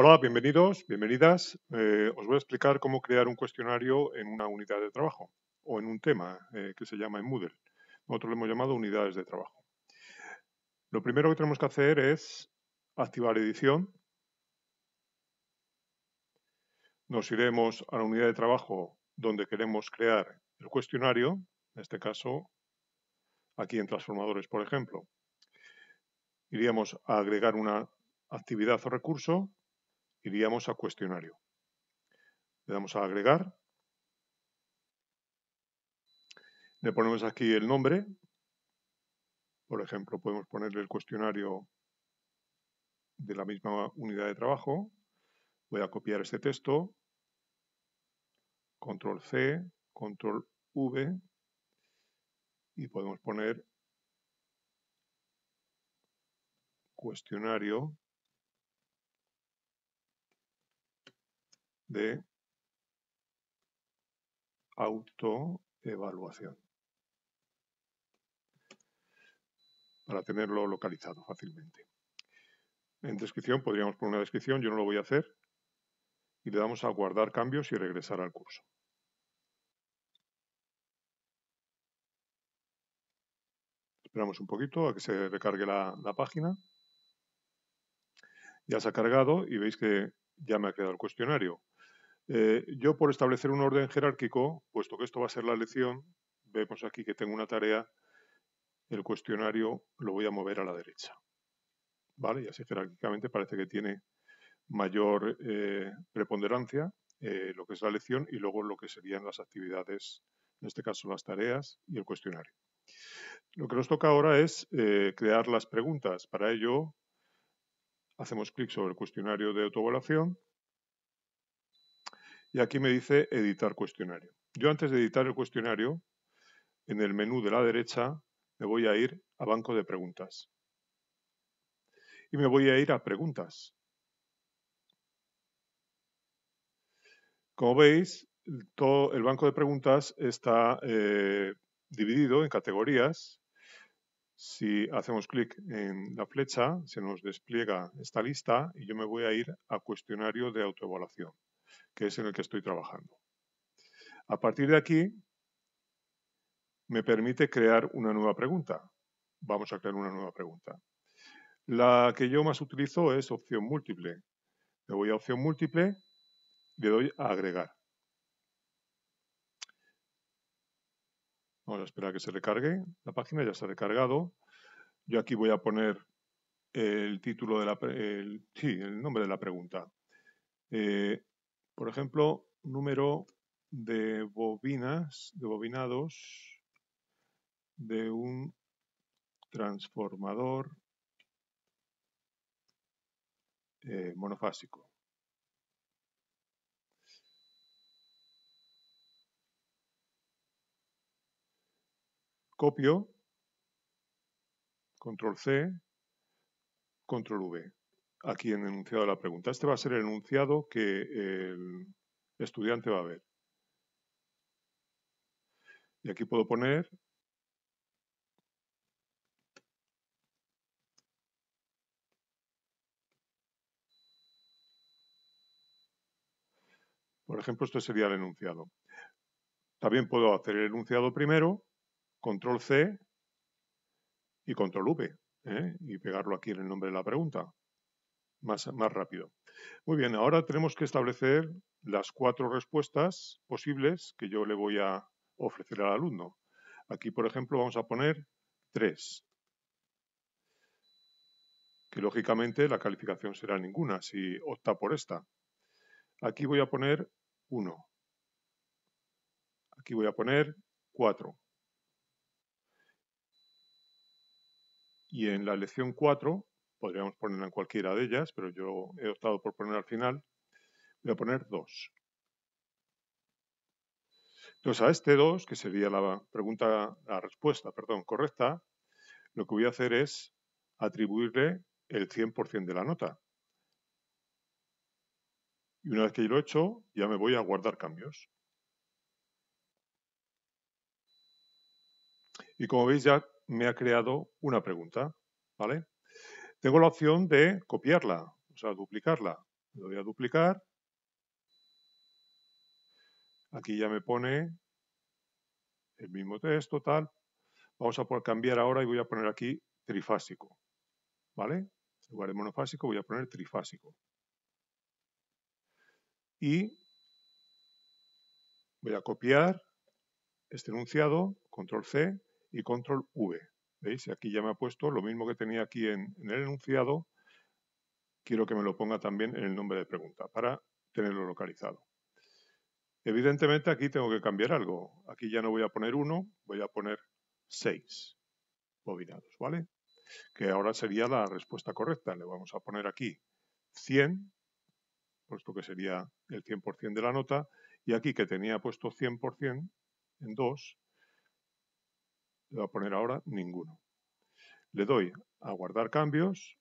Hola, bienvenidos, bienvenidas. Eh, os voy a explicar cómo crear un cuestionario en una unidad de trabajo o en un tema eh, que se llama en Moodle. Nosotros lo hemos llamado unidades de trabajo. Lo primero que tenemos que hacer es activar edición. Nos iremos a la unidad de trabajo donde queremos crear el cuestionario, en este caso aquí en transformadores, por ejemplo. Iríamos a agregar una actividad o recurso iríamos a cuestionario. Le damos a agregar. Le ponemos aquí el nombre. Por ejemplo, podemos ponerle el cuestionario de la misma unidad de trabajo. Voy a copiar este texto. Control C, Control V. Y podemos poner cuestionario de autoevaluación. Para tenerlo localizado fácilmente. En descripción podríamos poner una descripción, yo no lo voy a hacer. Y le damos a guardar cambios y regresar al curso. Esperamos un poquito a que se recargue la, página. Ya se ha cargado y veis que ya me ha quedado el cuestionario. Eh, yo por establecer un orden jerárquico, puesto que esto va a ser la lección, vemos aquí que tengo una tarea, el cuestionario lo voy a mover a la derecha. ¿Vale? Y así jerárquicamente parece que tiene mayor eh, preponderancia eh, lo que es la lección y luego lo que serían las actividades, en este caso las tareas y el cuestionario. Lo que nos toca ahora es crear las preguntas. Para ello hacemos clic sobre el cuestionario de autoevaluación y aquí me dice editar cuestionario. Yo antes de editar el cuestionario, en el menú de la derecha me voy a ir a banco de preguntas. Y me voy a ir a preguntas. Como veis, todo el banco de preguntas está eh, dividido en categorías. Si hacemos clic en la flecha, se nos despliega esta lista y yo me voy a ir a cuestionario de autoevaluación que es en el que estoy trabajando. A partir de aquí, me permite crear una nueva pregunta. Vamos a crear una nueva pregunta. La que yo más utilizo es opción múltiple. Le voy a opción múltiple, le doy a agregar. Vamos a esperar a que se recargue. La página ya se ha recargado. Yo aquí voy a poner el título de la sí, el nombre de la pregunta. Eh, por ejemplo, número de bobinas, de bobinados de un transformador eh, monofásico. Copio, control C, control V en el enunciado la pregunta. Este va a ser el enunciado que el estudiante va a ver. Y aquí puedo poner Por ejemplo, esto sería el enunciado. También puedo hacer el enunciado primero, control C y control V, ¿eh? y pegarlo aquí en el nombre de la pregunta más, rápido. Muy bien, ahora tenemos que establecer las cuatro respuestas posibles que yo le voy a ofrecer al alumno. Aquí, por ejemplo, vamos a poner tres. Que lógicamente la calificación será ninguna si opta por esta. Aquí voy a poner 1. Aquí voy a poner 4. Y en la lección 4 Podríamos ponerla en cualquiera de ellas, pero yo he optado por poner al final. Voy a poner 2. Entonces a este 2, que sería la pregunta, la respuesta, perdón, correcta, lo que voy a hacer es atribuirle el 100% de la nota. Y una vez que yo lo he hecho, ya me voy a guardar cambios. Y como veis ya me ha creado una pregunta, ¿vale? tengo la opción de copiarla, o sea, duplicarla. Lo voy a duplicar. Aquí ya me pone el mismo texto, tal. Vamos a cambiar ahora y voy a poner aquí trifásico. ¿Vale? En lugar de monofásico voy a poner trifásico. Y voy a copiar este enunciado, control C y control V. ¿Veis? Aquí ya me ha puesto lo mismo que tenía aquí en, el enunciado. Quiero que me lo ponga también en el nombre de pregunta para tenerlo localizado. Evidentemente aquí tengo que cambiar algo. Aquí ya no voy a poner 1, voy a poner 6 bobinados, ¿vale? Que ahora sería la respuesta correcta. Le vamos a poner aquí 100, puesto que sería el 100% de la nota, y aquí que tenía puesto 100% en 2, le voy a poner ahora ninguno. Le doy a guardar cambios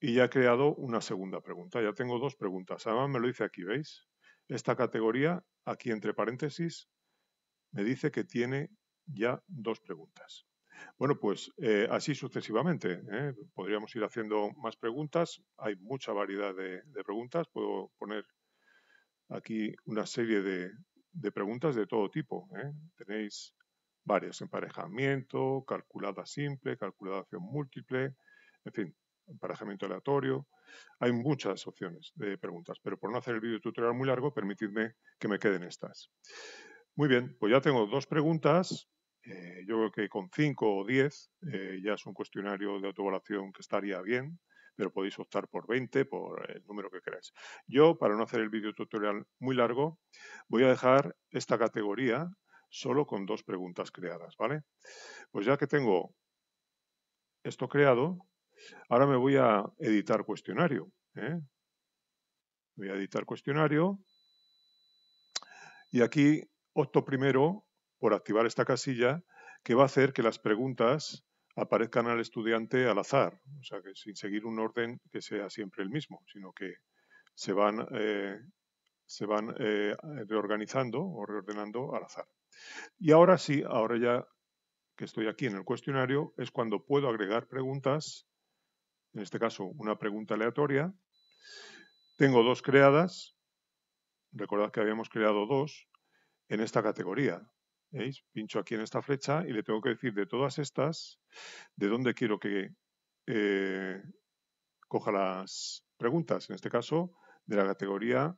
y ya he creado una segunda pregunta. Ya tengo dos preguntas. Además me lo dice aquí, ¿veis? Esta categoría, aquí entre paréntesis, me dice que tiene ya dos preguntas. Bueno, pues eh, así sucesivamente. ¿eh? Podríamos ir haciendo más preguntas. Hay mucha variedad de preguntas. Puedo poner aquí una serie de, de preguntas de todo tipo. ¿eh? Tenéis varios, emparejamiento, calculada simple, calculación múltiple, en fin, emparejamiento aleatorio. Hay muchas opciones de preguntas, pero por no hacer el vídeo tutorial muy largo, permitidme que me queden estas. Muy bien, pues ya tengo dos preguntas. Eh, yo creo que con cinco o diez eh, ya es un cuestionario de autoevaluación que estaría bien, pero podéis optar por 20, por el número que queráis. Yo, para no hacer el vídeo tutorial muy largo, Voy a dejar esta categoría solo con dos preguntas creadas, ¿vale? Pues ya que tengo esto creado, ahora me voy a editar cuestionario. ¿eh? Voy a editar cuestionario y aquí opto primero por activar esta casilla que va a hacer que las preguntas aparezcan al estudiante al azar, o sea, que sin seguir un orden que sea siempre el mismo, sino que se van eh, se van eh, reorganizando o reordenando al azar. Y ahora sí, ahora ya que estoy aquí en el cuestionario, es cuando puedo agregar preguntas, en este caso una pregunta aleatoria. Tengo dos creadas, recordad que habíamos creado dos en esta categoría. ¿Veis? Pincho aquí en esta flecha y le tengo que decir de todas estas, de dónde quiero que eh, coja las preguntas, en este caso de la categoría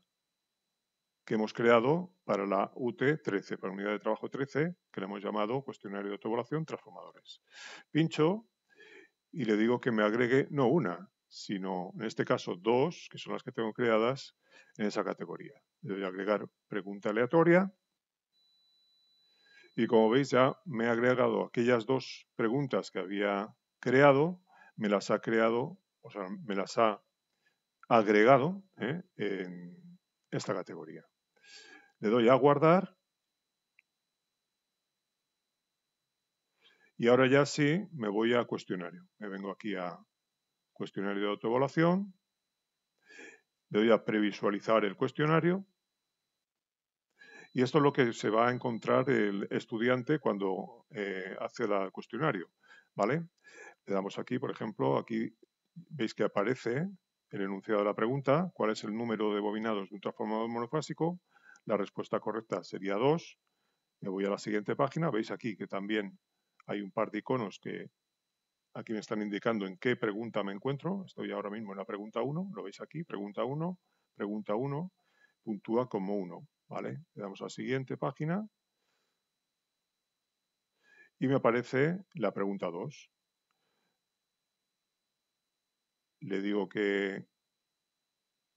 que hemos creado para la UT13, para la Unidad de Trabajo 13, que le hemos llamado Cuestionario de Autoevaluación Transformadores. Pincho y le digo que me agregue no una, sino en este caso dos, que son las que tengo creadas en esa categoría. Le voy a agregar pregunta aleatoria y como veis ya me ha agregado aquellas dos preguntas que había creado, me las ha creado, o sea, me las ha agregado ¿eh? en esta categoría. Le doy a guardar. Y ahora ya sí me voy a cuestionario. Me vengo aquí a cuestionario de autoevaluación. Le doy a previsualizar el cuestionario. Y esto es lo que se va a encontrar el estudiante cuando eh, hace el cuestionario. ¿vale? Le damos aquí, por ejemplo, aquí veis que aparece el enunciado de la pregunta, cuál es el número de bobinados de un transformador monofásico, la respuesta correcta sería 2. Me voy a la siguiente página. Veis aquí que también hay un par de iconos que aquí me están indicando en qué pregunta me encuentro. Estoy ahora mismo en la pregunta 1. Lo veis aquí, pregunta 1, pregunta 1, puntúa como 1. ¿vale? Le damos a la siguiente página y me aparece la pregunta 2. Le digo que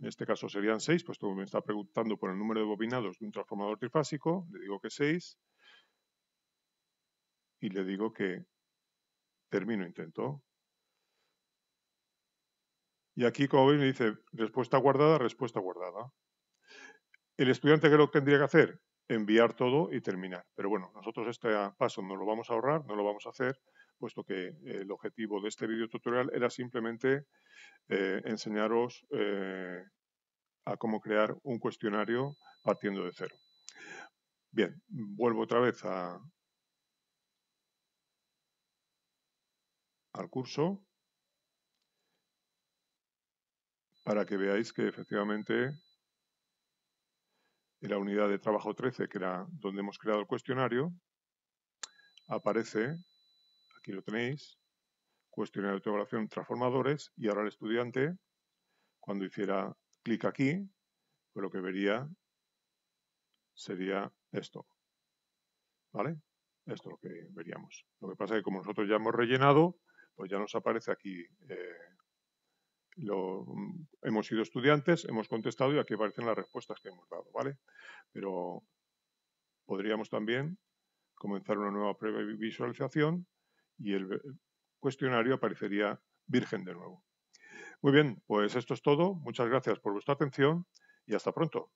en este caso serían 6, puesto me está preguntando por el número de bobinados de un transformador trifásico, le digo que 6 y le digo que termino intento. Y aquí, como veis, me dice respuesta guardada, respuesta guardada. El estudiante, ¿qué lo que tendría que hacer? Enviar todo y terminar. Pero bueno, nosotros este paso no lo vamos a ahorrar, no lo vamos a hacer, puesto que eh, el objetivo de este vídeo tutorial era simplemente eh, enseñaros eh, a cómo crear un cuestionario partiendo de cero. Bien, vuelvo otra vez al curso para que veáis que efectivamente en la unidad de trabajo 13, que era donde hemos creado el cuestionario, aparece aquí lo tenéis, cuestionario de evaluación, transformadores, y ahora el estudiante, cuando hiciera clic aquí, pues lo que vería sería esto, ¿vale? Esto es lo que veríamos. Lo que pasa es que como nosotros ya hemos rellenado, pues ya nos aparece aquí, eh, mm, hemos sido estudiantes, hemos contestado y aquí aparecen las respuestas que hemos dado, ¿vale? Pero podríamos también comenzar una nueva previsualización y el eh, cuestionario aparecería virgen de nuevo. Muy bien, pues esto es todo. Muchas gracias por vuestra atención y hasta pronto.